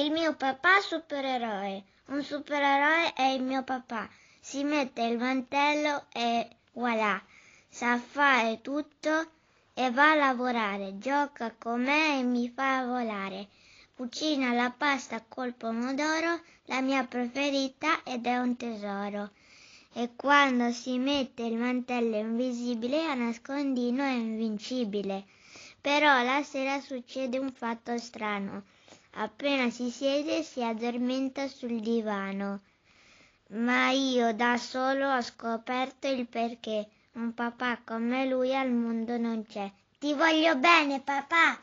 Il mio papà supereroe. Un supereroe è il mio papà. Si mette il mantello e voilà. Sa fare tutto e va a lavorare. Gioca con me e mi fa volare. Cucina la pasta col pomodoro, la mia preferita ed è un tesoro. E quando si mette il mantello invisibile a nascondino è invincibile. Però la sera succede un fatto strano. Appena si siede si addormenta sul divano. Ma io da solo ho scoperto il perché. Un papà come lui al mondo non c'è. Ti voglio bene, papà!